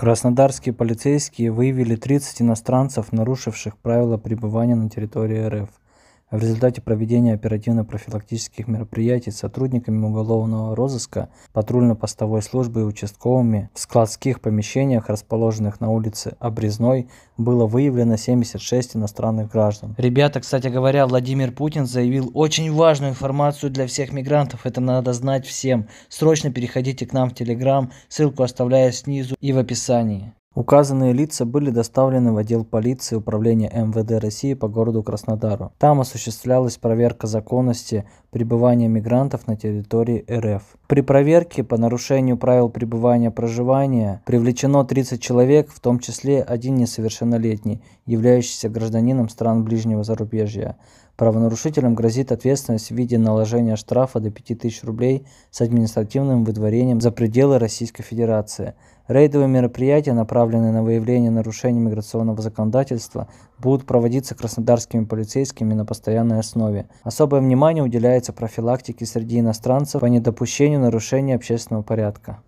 Краснодарские полицейские выявили 30 иностранцев, нарушивших правила пребывания на территории РФ. В результате проведения оперативно-профилактических мероприятий сотрудниками уголовного розыска, патрульно-постовой службы и участковыми в складских помещениях, расположенных на улице Обрезной, было выявлено 76 иностранных граждан. Ребята, кстати говоря, Владимир Путин заявил очень важную информацию для всех мигрантов. Это надо знать всем. Срочно переходите к нам в Телеграм, ссылку оставляю снизу и в описании. Указанные лица были доставлены в отдел полиции управления МВД России по городу Краснодару. Там осуществлялась проверка законности пребывания мигрантов на территории РФ. При проверке по нарушению правил пребывания проживания привлечено 30 человек, в том числе один несовершеннолетний, являющийся гражданином стран ближнего зарубежья. Правонарушителям грозит ответственность в виде наложения штрафа до 5000 рублей с административным выдворением за пределы Российской Федерации. Рейдовые мероприятия, направленные на выявление нарушений миграционного законодательства, будут проводиться краснодарскими полицейскими на постоянной основе. Особое внимание уделяется касается профилактики среди иностранцев по недопущению нарушений общественного порядка.